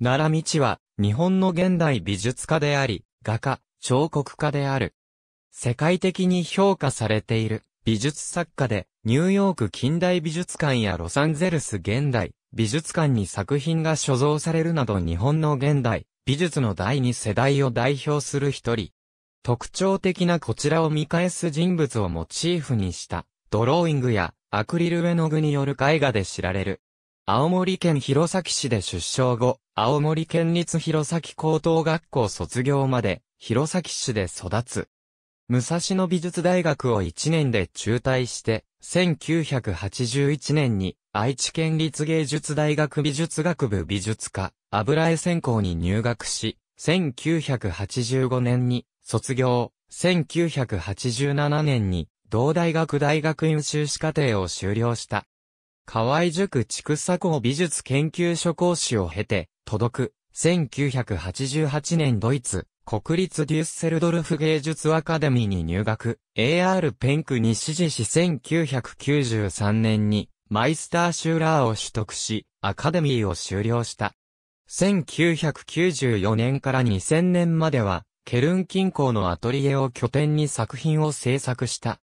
奈良道は、日本の現代美術家であり、画家、彫刻家である。世界的に評価されている美術作家で、ニューヨーク近代美術館やロサンゼルス現代美術館に作品が所蔵されるなど日本の現代美術の第二世代を代表する一人。特徴的なこちらを見返す人物をモチーフにしたドローイングやアクリル絵の具による絵画で知られる。青森県弘前市で出生後、青森県立弘前高等学校卒業まで、弘前市で育つ。武蔵野美術大学を1年で中退して、1981年に愛知県立芸術大学美術学部美術科油絵専攻に入学し、1985年に卒業、1987年に同大学大学院修士課程を修了した。河合塾畜佐校美術研究所講師を経て、届く。1988年ドイツ、国立デュッセルドルフ芸術アカデミーに入学、AR ペンクに支持し1993年にマイスターシューラーを取得し、アカデミーを修了した。1994年から2000年までは、ケルン近郊のアトリエを拠点に作品を制作した。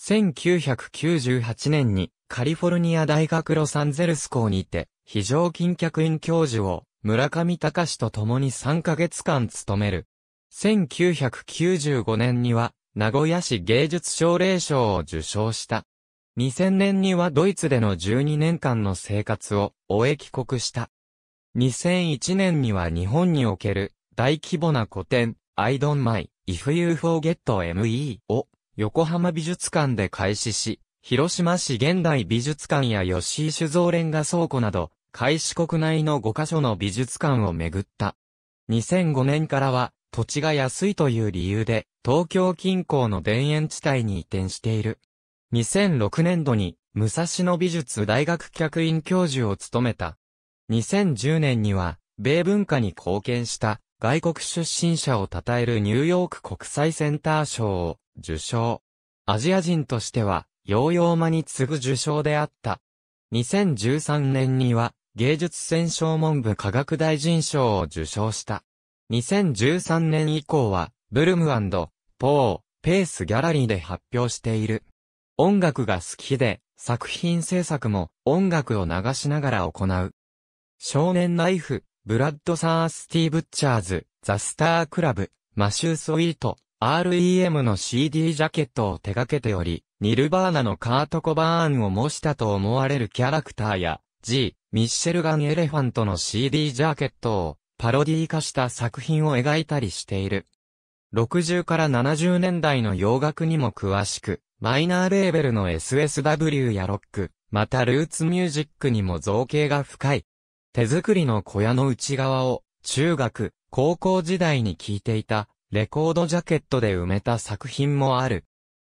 1998年にカリフォルニア大学ロサンゼルス校にて、非常勤客員教授を村上隆と共に3ヶ月間務める。1995年には、名古屋市芸術奨励賞を受賞した。2000年にはドイツでの12年間の生活を終え帰国した。2001年には日本における大規模な古典 I don't m イ if you forget me を横浜美術館で開始し、広島市現代美術館や吉井酒造レンガ倉庫など開始国内の5カ所の美術館を巡った。2005年からは、土地が安いという理由で、東京近郊の田園地帯に移転している。2006年度に、武蔵野美術大学客員教授を務めた。2010年には、米文化に貢献した外国出身者を称えるニューヨーク国際センター賞を受賞。アジア人としては、ヨーヨーマに次ぐ受賞であった。2013年には、芸術戦勝文部科学大臣賞を受賞した。2013年以降は、ブルムポー、ペースギャラリーで発表している。音楽が好きで、作品制作も音楽を流しながら行う。少年ナイフ、ブラッド・サースティ・ブッチャーズ、ザ・スター・クラブ、マシュー・ソイート、REM の CD ジャケットを手掛けており、ニルバーナのカート・コバーンを模したと思われるキャラクターや、G. ミッシェルガン・エレファントの CD ジャーケットをパロディ化した作品を描いたりしている。60から70年代の洋楽にも詳しく、マイナーレーベルの SSW やロック、またルーツミュージックにも造形が深い。手作りの小屋の内側を中学、高校時代に聴いていたレコードジャケットで埋めた作品もある。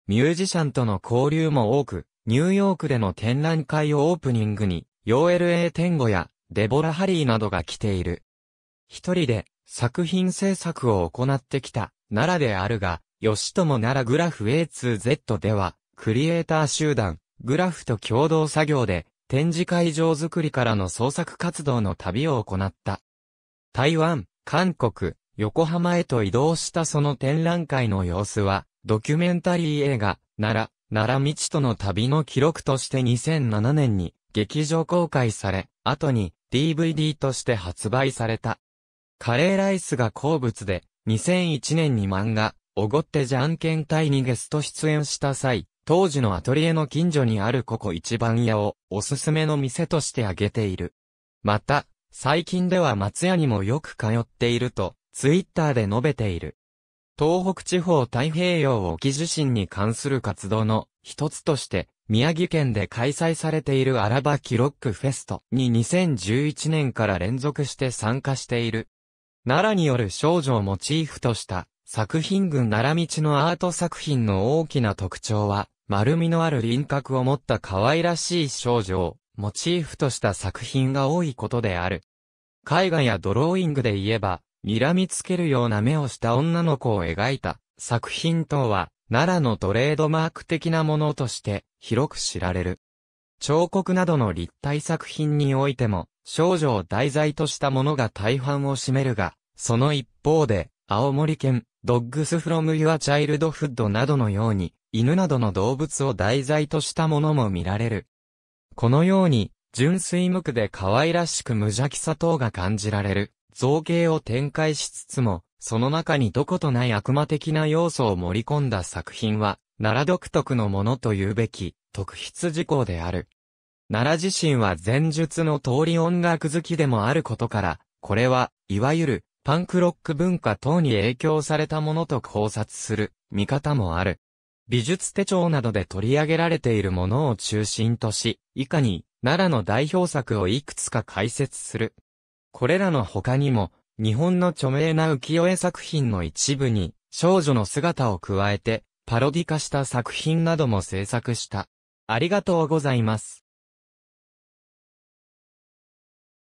ミュージシャンとの交流も多く、ニューヨークでの展覧会をオープニングにヨーエル・エー・テンゴやデボラ・ハリーなどが来ている。一人で作品制作を行ってきた奈良であるが、吉友奈良グラフ A2Z では、クリエイター集団、グラフと共同作業で、展示会場作りからの創作活動の旅を行った。台湾、韓国、横浜へと移動したその展覧会の様子は、ドキュメンタリー映画、奈良、奈良道との旅の記録として2007年に劇場公開され、後に DVD として発売された。カレーライスが好物で、2001年に漫画、おごってじゃんけん隊にゲスト出演した際、当時のアトリエの近所にあるここ一番屋をおすすめの店として挙げている。また、最近では松屋にもよく通っていると、ツイッターで述べている。東北地方太平洋沖地震に関する活動の一つとして、宮城県で開催されているアラバキロックフェストに2011年から連続して参加している。奈良による少女をモチーフとした作品群奈良道のアート作品の大きな特徴は、丸みのある輪郭を持った可愛らしい少女をモチーフとした作品が多いことである。絵画やドローイングで言えば、睨みつけるような目をした女の子を描いた作品等は、奈良のトレードマーク的なものとして広く知られる。彫刻などの立体作品においても、少女を題材としたものが大半を占めるが、その一方で、青森県、ドッグスフロムユアチャイルドフッドなどのように、犬などの動物を題材としたものも見られる。このように、純粋無垢で可愛らしく無邪気さ等が感じられる、造形を展開しつつも、その中にどことない悪魔的な要素を盛り込んだ作品は、奈良独特のものと言うべき、特筆事項である。奈良自身は前述の通り音楽好きでもあることから、これは、いわゆる、パンクロック文化等に影響されたものと考察する、見方もある。美術手帳などで取り上げられているものを中心とし、以下に、奈良の代表作をいくつか解説する。これらの他にも、日本の著名な浮世絵作品の一部に少女の姿を加えてパロディ化した作品なども制作した。ありがとうございます。